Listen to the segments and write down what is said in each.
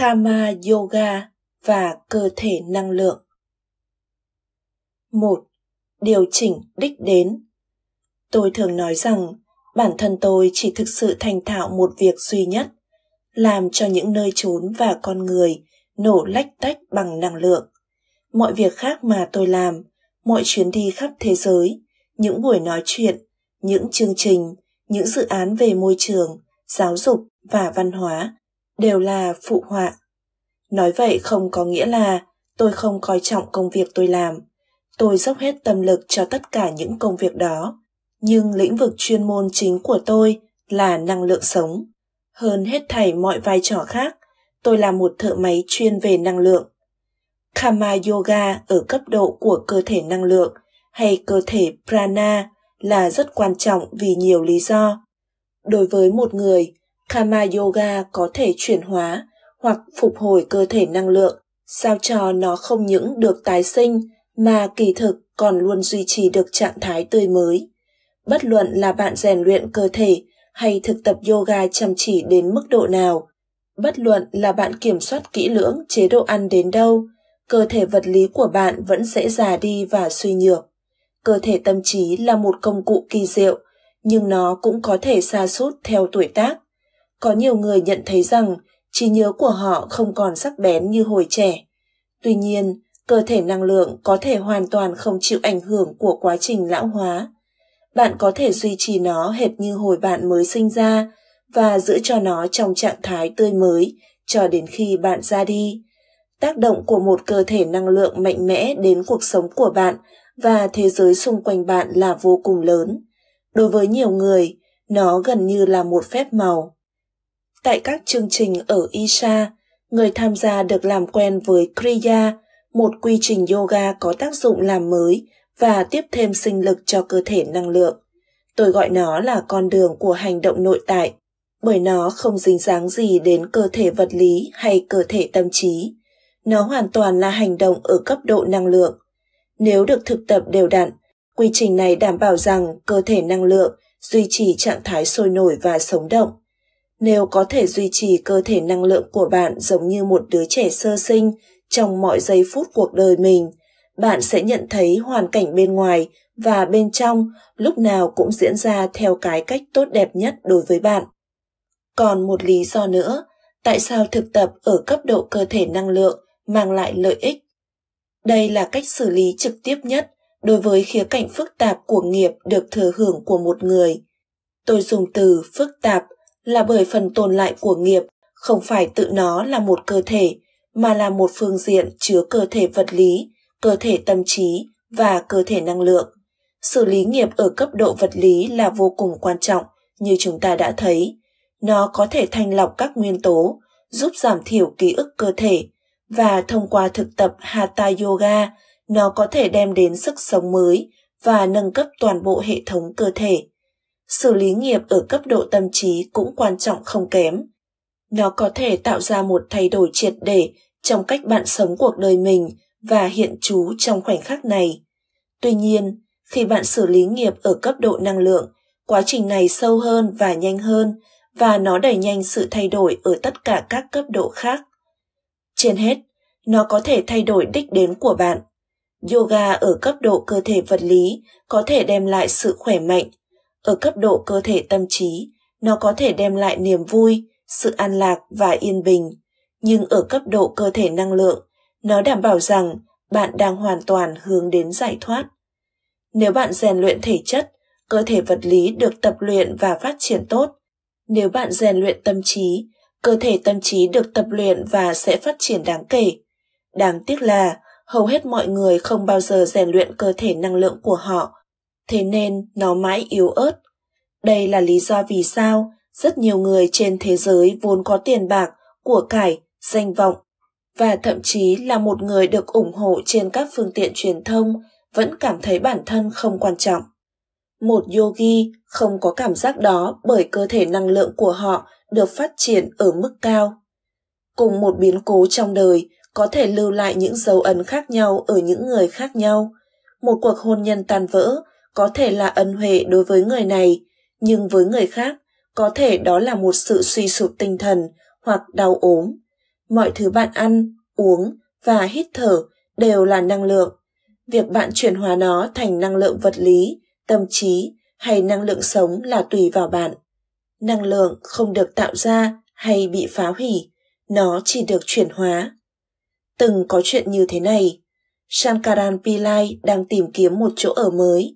Kama Yoga và cơ thể năng lượng. 1. Điều chỉnh đích đến. Tôi thường nói rằng bản thân tôi chỉ thực sự thành thạo một việc duy nhất, làm cho những nơi trốn và con người nổ lách tách bằng năng lượng. Mọi việc khác mà tôi làm, mọi chuyến đi khắp thế giới, những buổi nói chuyện, những chương trình, những dự án về môi trường, giáo dục và văn hóa đều là phụ họa. Nói vậy không có nghĩa là tôi không coi trọng công việc tôi làm. Tôi dốc hết tâm lực cho tất cả những công việc đó. Nhưng lĩnh vực chuyên môn chính của tôi là năng lượng sống. Hơn hết thảy mọi vai trò khác, tôi là một thợ máy chuyên về năng lượng. Kama Yoga ở cấp độ của cơ thể năng lượng hay cơ thể prana là rất quan trọng vì nhiều lý do. Đối với một người Kama Yoga có thể chuyển hóa hoặc phục hồi cơ thể năng lượng, sao cho nó không những được tái sinh mà kỳ thực còn luôn duy trì được trạng thái tươi mới. Bất luận là bạn rèn luyện cơ thể hay thực tập yoga chăm chỉ đến mức độ nào, bất luận là bạn kiểm soát kỹ lưỡng chế độ ăn đến đâu, cơ thể vật lý của bạn vẫn sẽ già đi và suy nhược. Cơ thể tâm trí là một công cụ kỳ diệu, nhưng nó cũng có thể sa sút theo tuổi tác có nhiều người nhận thấy rằng trí nhớ của họ không còn sắc bén như hồi trẻ tuy nhiên cơ thể năng lượng có thể hoàn toàn không chịu ảnh hưởng của quá trình lão hóa bạn có thể duy trì nó hệt như hồi bạn mới sinh ra và giữ cho nó trong trạng thái tươi mới cho đến khi bạn ra đi tác động của một cơ thể năng lượng mạnh mẽ đến cuộc sống của bạn và thế giới xung quanh bạn là vô cùng lớn đối với nhiều người nó gần như là một phép màu Tại các chương trình ở Isha, người tham gia được làm quen với Kriya, một quy trình yoga có tác dụng làm mới và tiếp thêm sinh lực cho cơ thể năng lượng. Tôi gọi nó là con đường của hành động nội tại, bởi nó không dính dáng gì đến cơ thể vật lý hay cơ thể tâm trí. Nó hoàn toàn là hành động ở cấp độ năng lượng. Nếu được thực tập đều đặn, quy trình này đảm bảo rằng cơ thể năng lượng duy trì trạng thái sôi nổi và sống động – nếu có thể duy trì cơ thể năng lượng của bạn giống như một đứa trẻ sơ sinh trong mọi giây phút cuộc đời mình, bạn sẽ nhận thấy hoàn cảnh bên ngoài và bên trong lúc nào cũng diễn ra theo cái cách tốt đẹp nhất đối với bạn. Còn một lý do nữa, tại sao thực tập ở cấp độ cơ thể năng lượng mang lại lợi ích? Đây là cách xử lý trực tiếp nhất đối với khía cạnh phức tạp của nghiệp được thừa hưởng của một người. Tôi dùng từ phức tạp là bởi phần tồn lại của nghiệp không phải tự nó là một cơ thể mà là một phương diện chứa cơ thể vật lý cơ thể tâm trí và cơ thể năng lượng xử lý nghiệp ở cấp độ vật lý là vô cùng quan trọng như chúng ta đã thấy nó có thể thanh lọc các nguyên tố giúp giảm thiểu ký ức cơ thể và thông qua thực tập hatha yoga nó có thể đem đến sức sống mới và nâng cấp toàn bộ hệ thống cơ thể xử lý nghiệp ở cấp độ tâm trí cũng quan trọng không kém nó có thể tạo ra một thay đổi triệt để trong cách bạn sống cuộc đời mình và hiện trú trong khoảnh khắc này tuy nhiên khi bạn xử lý nghiệp ở cấp độ năng lượng quá trình này sâu hơn và nhanh hơn và nó đẩy nhanh sự thay đổi ở tất cả các cấp độ khác trên hết nó có thể thay đổi đích đến của bạn yoga ở cấp độ cơ thể vật lý có thể đem lại sự khỏe mạnh ở cấp độ cơ thể tâm trí nó có thể đem lại niềm vui sự an lạc và yên bình nhưng ở cấp độ cơ thể năng lượng nó đảm bảo rằng bạn đang hoàn toàn hướng đến giải thoát nếu bạn rèn luyện thể chất cơ thể vật lý được tập luyện và phát triển tốt nếu bạn rèn luyện tâm trí cơ thể tâm trí được tập luyện và sẽ phát triển đáng kể đáng tiếc là hầu hết mọi người không bao giờ rèn luyện cơ thể năng lượng của họ thế nên nó mãi yếu ớt. Đây là lý do vì sao rất nhiều người trên thế giới vốn có tiền bạc, của cải, danh vọng và thậm chí là một người được ủng hộ trên các phương tiện truyền thông vẫn cảm thấy bản thân không quan trọng. Một yogi không có cảm giác đó bởi cơ thể năng lượng của họ được phát triển ở mức cao. Cùng một biến cố trong đời có thể lưu lại những dấu ấn khác nhau ở những người khác nhau. Một cuộc hôn nhân tan vỡ có thể là ân huệ đối với người này nhưng với người khác có thể đó là một sự suy sụp tinh thần hoặc đau ốm mọi thứ bạn ăn uống và hít thở đều là năng lượng việc bạn chuyển hóa nó thành năng lượng vật lý tâm trí hay năng lượng sống là tùy vào bạn năng lượng không được tạo ra hay bị phá hủy nó chỉ được chuyển hóa từng có chuyện như thế này sankaran pillai đang tìm kiếm một chỗ ở mới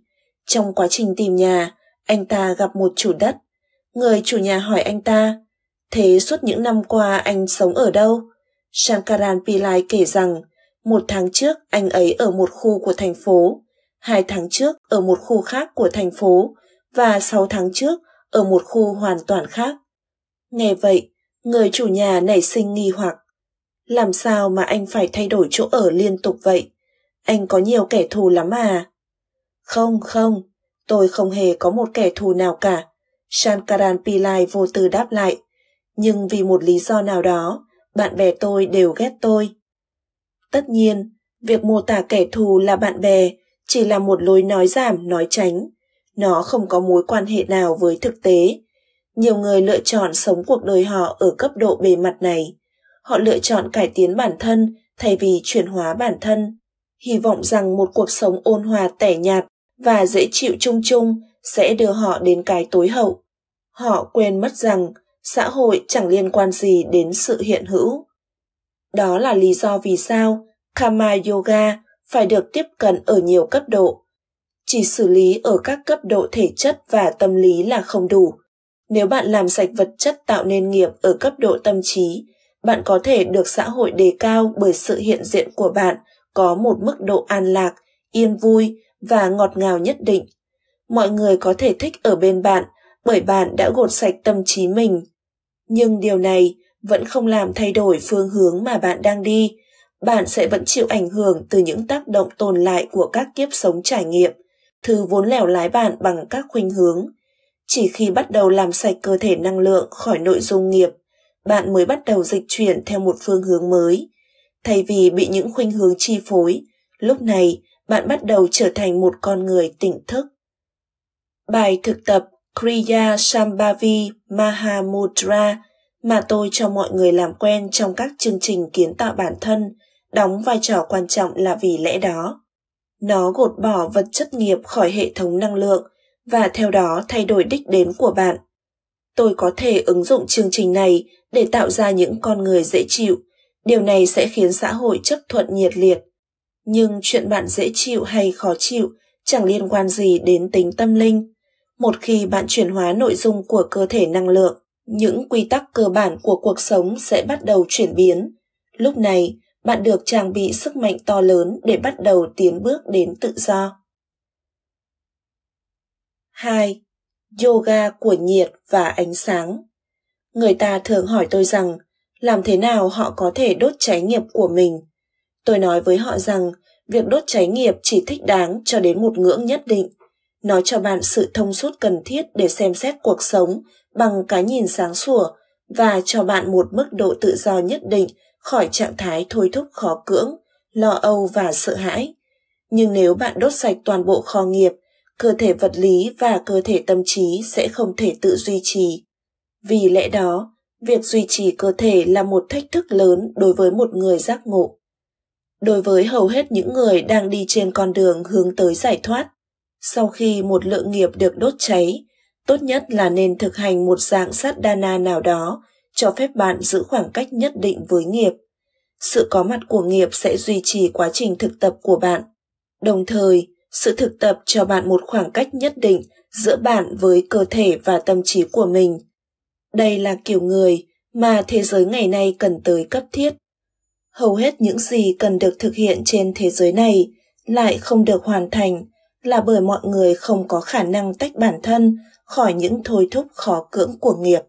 trong quá trình tìm nhà, anh ta gặp một chủ đất. Người chủ nhà hỏi anh ta, thế suốt những năm qua anh sống ở đâu? Shankaran Pillai kể rằng, một tháng trước anh ấy ở một khu của thành phố, hai tháng trước ở một khu khác của thành phố và sáu tháng trước ở một khu hoàn toàn khác. Nghe vậy, người chủ nhà nảy sinh nghi hoặc. Làm sao mà anh phải thay đổi chỗ ở liên tục vậy? Anh có nhiều kẻ thù lắm à? Không, không, tôi không hề có một kẻ thù nào cả. Shankaran Pillai vô tư đáp lại. Nhưng vì một lý do nào đó, bạn bè tôi đều ghét tôi. Tất nhiên, việc mô tả kẻ thù là bạn bè chỉ là một lối nói giảm, nói tránh. Nó không có mối quan hệ nào với thực tế. Nhiều người lựa chọn sống cuộc đời họ ở cấp độ bề mặt này. Họ lựa chọn cải tiến bản thân thay vì chuyển hóa bản thân. Hy vọng rằng một cuộc sống ôn hòa tẻ nhạt và dễ chịu chung chung sẽ đưa họ đến cái tối hậu. Họ quên mất rằng xã hội chẳng liên quan gì đến sự hiện hữu. Đó là lý do vì sao Kama Yoga phải được tiếp cận ở nhiều cấp độ. Chỉ xử lý ở các cấp độ thể chất và tâm lý là không đủ. Nếu bạn làm sạch vật chất tạo nên nghiệp ở cấp độ tâm trí, bạn có thể được xã hội đề cao bởi sự hiện diện của bạn có một mức độ an lạc, yên vui và ngọt ngào nhất định. Mọi người có thể thích ở bên bạn bởi bạn đã gột sạch tâm trí mình. Nhưng điều này vẫn không làm thay đổi phương hướng mà bạn đang đi. Bạn sẽ vẫn chịu ảnh hưởng từ những tác động tồn lại của các kiếp sống trải nghiệm, thứ vốn lẻo lái bạn bằng các khuynh hướng. Chỉ khi bắt đầu làm sạch cơ thể năng lượng khỏi nội dung nghiệp, bạn mới bắt đầu dịch chuyển theo một phương hướng mới. Thay vì bị những khuynh hướng chi phối, lúc này bạn bắt đầu trở thành một con người tỉnh thức. Bài thực tập Kriya Sambhavi Mahamudra mà tôi cho mọi người làm quen trong các chương trình kiến tạo bản thân đóng vai trò quan trọng là vì lẽ đó. Nó gột bỏ vật chất nghiệp khỏi hệ thống năng lượng và theo đó thay đổi đích đến của bạn. Tôi có thể ứng dụng chương trình này để tạo ra những con người dễ chịu. Điều này sẽ khiến xã hội chấp thuận nhiệt liệt nhưng chuyện bạn dễ chịu hay khó chịu chẳng liên quan gì đến tính tâm linh một khi bạn chuyển hóa nội dung của cơ thể năng lượng những quy tắc cơ bản của cuộc sống sẽ bắt đầu chuyển biến lúc này bạn được trang bị sức mạnh to lớn để bắt đầu tiến bước đến tự do 2. Yoga của nhiệt và ánh sáng Người ta thường hỏi tôi rằng, làm thế nào họ có thể đốt cháy nghiệp của mình Tôi nói với họ rằng việc đốt cháy nghiệp chỉ thích đáng cho đến một ngưỡng nhất định. Nó cho bạn sự thông suốt cần thiết để xem xét cuộc sống bằng cái nhìn sáng sủa và cho bạn một mức độ tự do nhất định khỏi trạng thái thôi thúc khó cưỡng, lo âu và sợ hãi. Nhưng nếu bạn đốt sạch toàn bộ kho nghiệp, cơ thể vật lý và cơ thể tâm trí sẽ không thể tự duy trì. Vì lẽ đó, việc duy trì cơ thể là một thách thức lớn đối với một người giác ngộ đối với hầu hết những người đang đi trên con đường hướng tới giải thoát sau khi một lượng nghiệp được đốt cháy tốt nhất là nên thực hành một dạng sát đana nào đó cho phép bạn giữ khoảng cách nhất định với nghiệp sự có mặt của nghiệp sẽ duy trì quá trình thực tập của bạn đồng thời sự thực tập cho bạn một khoảng cách nhất định giữa bạn với cơ thể và tâm trí của mình đây là kiểu người mà thế giới ngày nay cần tới cấp thiết hầu hết những gì cần được thực hiện trên thế giới này lại không được hoàn thành là bởi mọi người không có khả năng tách bản thân khỏi những thôi thúc khó cưỡng của nghiệp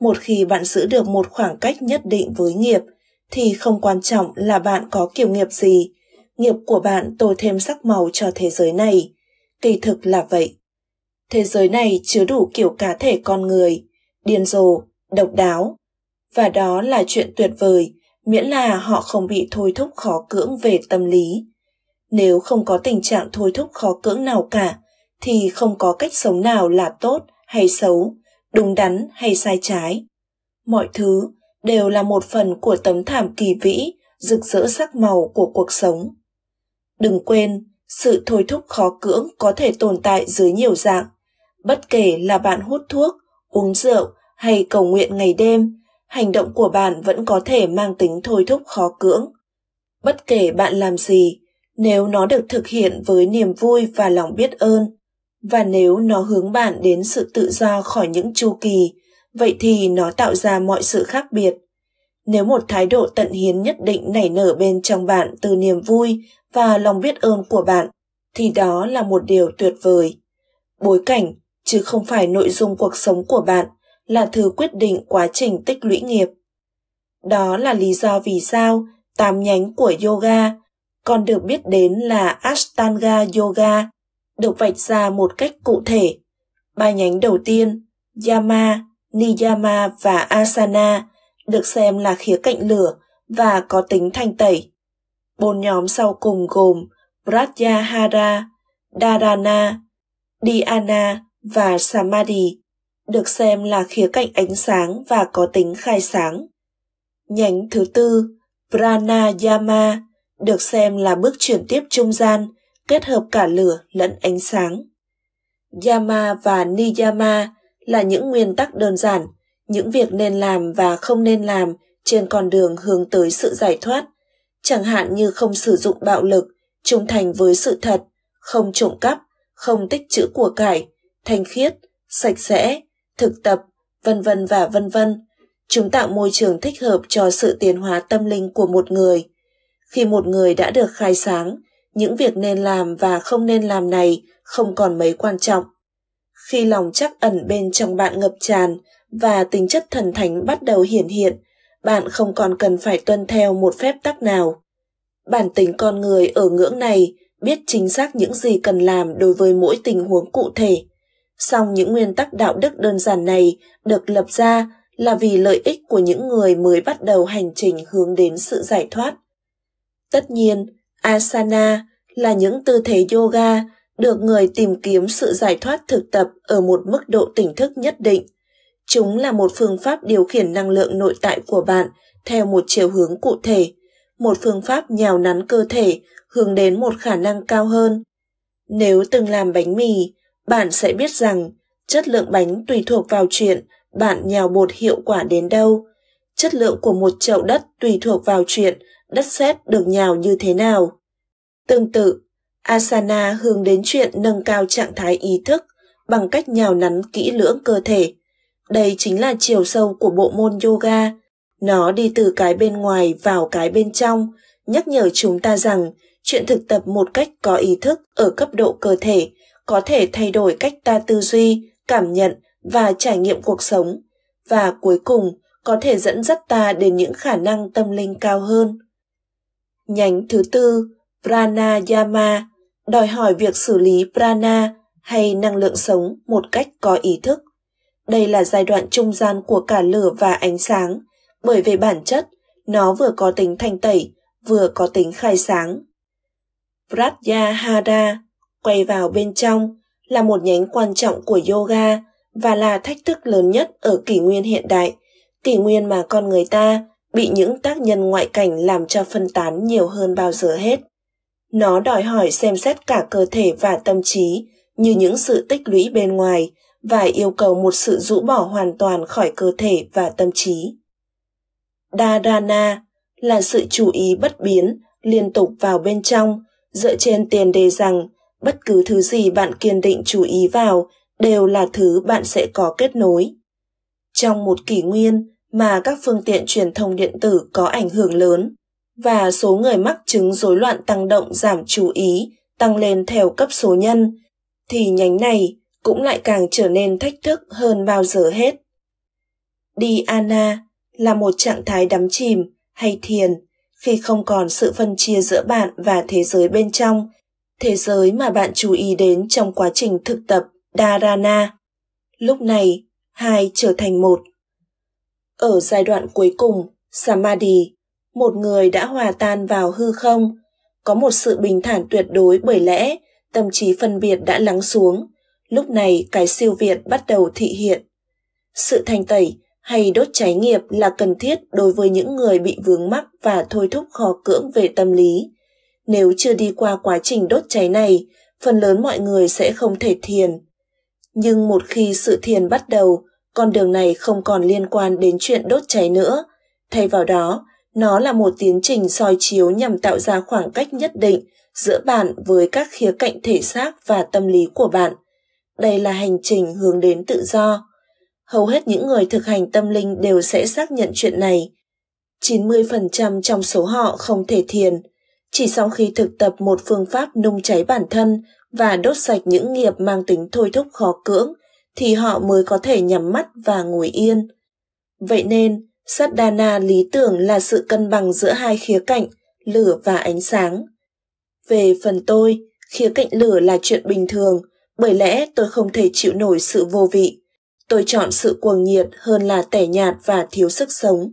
một khi bạn giữ được một khoảng cách nhất định với nghiệp thì không quan trọng là bạn có kiểu nghiệp gì nghiệp của bạn tô thêm sắc màu cho thế giới này kỳ thực là vậy thế giới này chứa đủ kiểu cá thể con người điên rồ độc đáo và đó là chuyện tuyệt vời miễn là họ không bị thôi thúc khó cưỡng về tâm lý. Nếu không có tình trạng thôi thúc khó cưỡng nào cả, thì không có cách sống nào là tốt hay xấu, đúng đắn hay sai trái. Mọi thứ đều là một phần của tấm thảm kỳ vĩ, rực rỡ sắc màu của cuộc sống. Đừng quên, sự thôi thúc khó cưỡng có thể tồn tại dưới nhiều dạng, bất kể là bạn hút thuốc, uống rượu hay cầu nguyện ngày đêm hành động của bạn vẫn có thể mang tính thôi thúc khó cưỡng bất kể bạn làm gì nếu nó được thực hiện với niềm vui và lòng biết ơn và nếu nó hướng bạn đến sự tự do khỏi những chu kỳ vậy thì nó tạo ra mọi sự khác biệt nếu một thái độ tận hiến nhất định nảy nở bên trong bạn từ niềm vui và lòng biết ơn của bạn thì đó là một điều tuyệt vời bối cảnh chứ không phải nội dung cuộc sống của bạn là thứ quyết định quá trình tích lũy nghiệp. Đó là lý do vì sao tám nhánh của yoga còn được biết đến là Ashtanga Yoga, được vạch ra một cách cụ thể. Ba nhánh đầu tiên, Yama, Niyama và Asana được xem là khía cạnh lửa và có tính thanh tẩy. Bốn nhóm sau cùng gồm Pratyahara, Dharana, Dhyana và Samadhi được xem là khía cạnh ánh sáng và có tính khai sáng. Nhánh thứ tư, Pranayama, được xem là bước chuyển tiếp trung gian, kết hợp cả lửa lẫn ánh sáng. Yama và Niyama là những nguyên tắc đơn giản, những việc nên làm và không nên làm trên con đường hướng tới sự giải thoát, chẳng hạn như không sử dụng bạo lực, trung thành với sự thật, không trộm cắp, không tích trữ của cải, thanh khiết, sạch sẽ, thực tập, vân vân và vân vân. Chúng tạo môi trường thích hợp cho sự tiến hóa tâm linh của một người. Khi một người đã được khai sáng, những việc nên làm và không nên làm này không còn mấy quan trọng. Khi lòng chắc ẩn bên trong bạn ngập tràn và tính chất thần thánh bắt đầu hiển hiện, bạn không còn cần phải tuân theo một phép tắc nào. Bản tính con người ở ngưỡng này biết chính xác những gì cần làm đối với mỗi tình huống cụ thể song những nguyên tắc đạo đức đơn giản này được lập ra là vì lợi ích của những người mới bắt đầu hành trình hướng đến sự giải thoát tất nhiên asana là những tư thế yoga được người tìm kiếm sự giải thoát thực tập ở một mức độ tỉnh thức nhất định chúng là một phương pháp điều khiển năng lượng nội tại của bạn theo một chiều hướng cụ thể một phương pháp nhào nắn cơ thể hướng đến một khả năng cao hơn nếu từng làm bánh mì bạn sẽ biết rằng chất lượng bánh tùy thuộc vào chuyện bạn nhào bột hiệu quả đến đâu. Chất lượng của một chậu đất tùy thuộc vào chuyện đất sét được nhào như thế nào. Tương tự, Asana hướng đến chuyện nâng cao trạng thái ý thức bằng cách nhào nắn kỹ lưỡng cơ thể. Đây chính là chiều sâu của bộ môn yoga. Nó đi từ cái bên ngoài vào cái bên trong, nhắc nhở chúng ta rằng chuyện thực tập một cách có ý thức ở cấp độ cơ thể có thể thay đổi cách ta tư duy cảm nhận và trải nghiệm cuộc sống và cuối cùng có thể dẫn dắt ta đến những khả năng tâm linh cao hơn nhánh thứ tư pranayama đòi hỏi việc xử lý prana hay năng lượng sống một cách có ý thức đây là giai đoạn trung gian của cả lửa và ánh sáng bởi về bản chất nó vừa có tính thanh tẩy vừa có tính khai sáng pratyahara quay vào bên trong là một nhánh quan trọng của yoga và là thách thức lớn nhất ở kỷ nguyên hiện đại kỷ nguyên mà con người ta bị những tác nhân ngoại cảnh làm cho phân tán nhiều hơn bao giờ hết nó đòi hỏi xem xét cả cơ thể và tâm trí như những sự tích lũy bên ngoài và yêu cầu một sự rũ bỏ hoàn toàn khỏi cơ thể và tâm trí dharana là sự chú ý bất biến liên tục vào bên trong dựa trên tiền đề rằng bất cứ thứ gì bạn kiên định chú ý vào đều là thứ bạn sẽ có kết nối trong một kỷ nguyên mà các phương tiện truyền thông điện tử có ảnh hưởng lớn và số người mắc chứng rối loạn tăng động giảm chú ý tăng lên theo cấp số nhân thì nhánh này cũng lại càng trở nên thách thức hơn bao giờ hết dhyana là một trạng thái đắm chìm hay thiền khi không còn sự phân chia giữa bạn và thế giới bên trong thế giới mà bạn chú ý đến trong quá trình thực tập Dharana. Lúc này, hai trở thành một. Ở giai đoạn cuối cùng, Samadhi, một người đã hòa tan vào hư không, có một sự bình thản tuyệt đối bởi lẽ tâm trí phân biệt đã lắng xuống. Lúc này cái siêu việt bắt đầu thị hiện. Sự thanh tẩy hay đốt cháy nghiệp là cần thiết đối với những người bị vướng mắc và thôi thúc khó cưỡng về tâm lý nếu chưa đi qua quá trình đốt cháy này, phần lớn mọi người sẽ không thể thiền. Nhưng một khi sự thiền bắt đầu, con đường này không còn liên quan đến chuyện đốt cháy nữa. Thay vào đó, nó là một tiến trình soi chiếu nhằm tạo ra khoảng cách nhất định giữa bạn với các khía cạnh thể xác và tâm lý của bạn. Đây là hành trình hướng đến tự do. Hầu hết những người thực hành tâm linh đều sẽ xác nhận chuyện này. 90% trong số họ không thể thiền, chỉ sau khi thực tập một phương pháp nung cháy bản thân và đốt sạch những nghiệp mang tính thôi thúc khó cưỡng, thì họ mới có thể nhắm mắt và ngồi yên. Vậy nên, Sadhana lý tưởng là sự cân bằng giữa hai khía cạnh, lửa và ánh sáng. Về phần tôi, khía cạnh lửa là chuyện bình thường, bởi lẽ tôi không thể chịu nổi sự vô vị. Tôi chọn sự cuồng nhiệt hơn là tẻ nhạt và thiếu sức sống.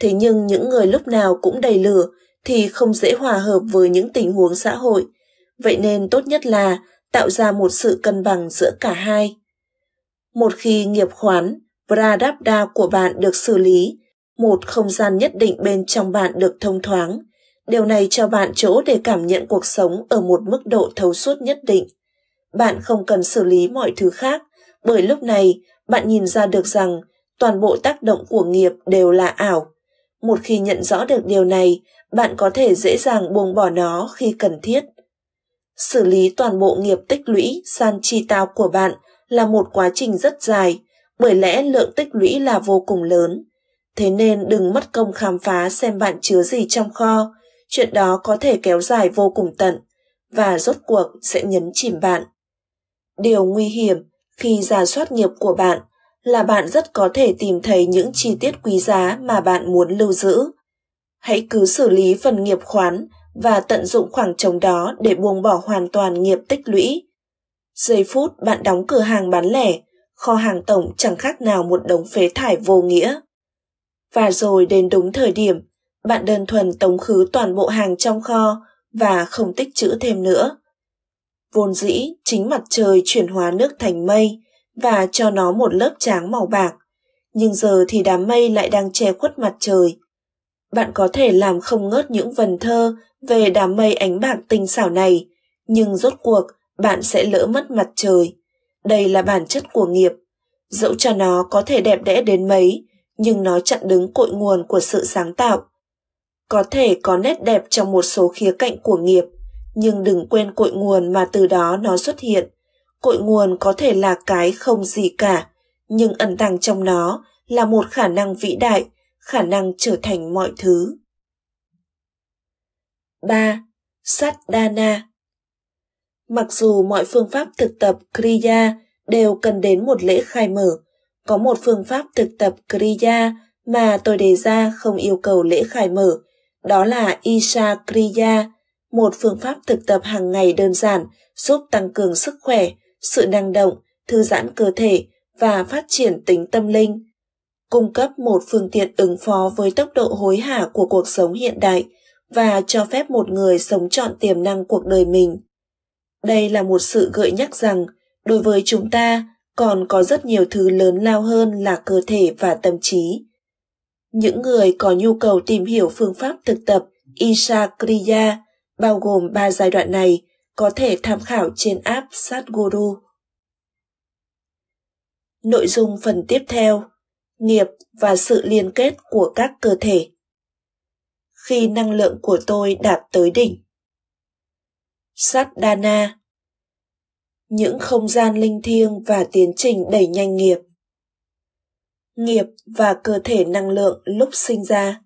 Thế nhưng những người lúc nào cũng đầy lửa thì không dễ hòa hợp với những tình huống xã hội vậy nên tốt nhất là tạo ra một sự cân bằng giữa cả hai một khi nghiệp khoán pradabda của bạn được xử lý một không gian nhất định bên trong bạn được thông thoáng điều này cho bạn chỗ để cảm nhận cuộc sống ở một mức độ thấu suốt nhất định bạn không cần xử lý mọi thứ khác bởi lúc này bạn nhìn ra được rằng toàn bộ tác động của nghiệp đều là ảo một khi nhận rõ được điều này bạn có thể dễ dàng buông bỏ nó khi cần thiết. Xử lý toàn bộ nghiệp tích lũy san chi tao của bạn là một quá trình rất dài, bởi lẽ lượng tích lũy là vô cùng lớn. Thế nên đừng mất công khám phá xem bạn chứa gì trong kho, chuyện đó có thể kéo dài vô cùng tận và rốt cuộc sẽ nhấn chìm bạn. Điều nguy hiểm khi giả soát nghiệp của bạn là bạn rất có thể tìm thấy những chi tiết quý giá mà bạn muốn lưu giữ Hãy cứ xử lý phần nghiệp khoán và tận dụng khoảng trống đó để buông bỏ hoàn toàn nghiệp tích lũy. Giây phút bạn đóng cửa hàng bán lẻ, kho hàng tổng chẳng khác nào một đống phế thải vô nghĩa. Và rồi đến đúng thời điểm, bạn đơn thuần tống khứ toàn bộ hàng trong kho và không tích trữ thêm nữa. Vốn dĩ, chính mặt trời chuyển hóa nước thành mây và cho nó một lớp tráng màu bạc. Nhưng giờ thì đám mây lại đang che khuất mặt trời, bạn có thể làm không ngớt những vần thơ về đám mây ánh bạc tinh xảo này, nhưng rốt cuộc bạn sẽ lỡ mất mặt trời. Đây là bản chất của nghiệp. Dẫu cho nó có thể đẹp đẽ đến mấy, nhưng nó chặn đứng cội nguồn của sự sáng tạo. Có thể có nét đẹp trong một số khía cạnh của nghiệp, nhưng đừng quên cội nguồn mà từ đó nó xuất hiện. Cội nguồn có thể là cái không gì cả, nhưng ẩn tàng trong nó là một khả năng vĩ đại khả năng trở thành mọi thứ. 3. Sát Dana Mặc dù mọi phương pháp thực tập Kriya đều cần đến một lễ khai mở, có một phương pháp thực tập Kriya mà tôi đề ra không yêu cầu lễ khai mở, đó là Isha Kriya, một phương pháp thực tập hàng ngày đơn giản giúp tăng cường sức khỏe, sự năng động, thư giãn cơ thể và phát triển tính tâm linh cung cấp một phương tiện ứng phó với tốc độ hối hả của cuộc sống hiện đại và cho phép một người sống trọn tiềm năng cuộc đời mình. Đây là một sự gợi nhắc rằng, đối với chúng ta, còn có rất nhiều thứ lớn lao hơn là cơ thể và tâm trí. Những người có nhu cầu tìm hiểu phương pháp thực tập Isha Kriya, bao gồm ba giai đoạn này, có thể tham khảo trên app Satguru. Nội dung phần tiếp theo nghiệp và sự liên kết của các cơ thể khi năng lượng của tôi đạt tới đỉnh sắt đana những không gian linh thiêng và tiến trình đẩy nhanh nghiệp nghiệp và cơ thể năng lượng lúc sinh ra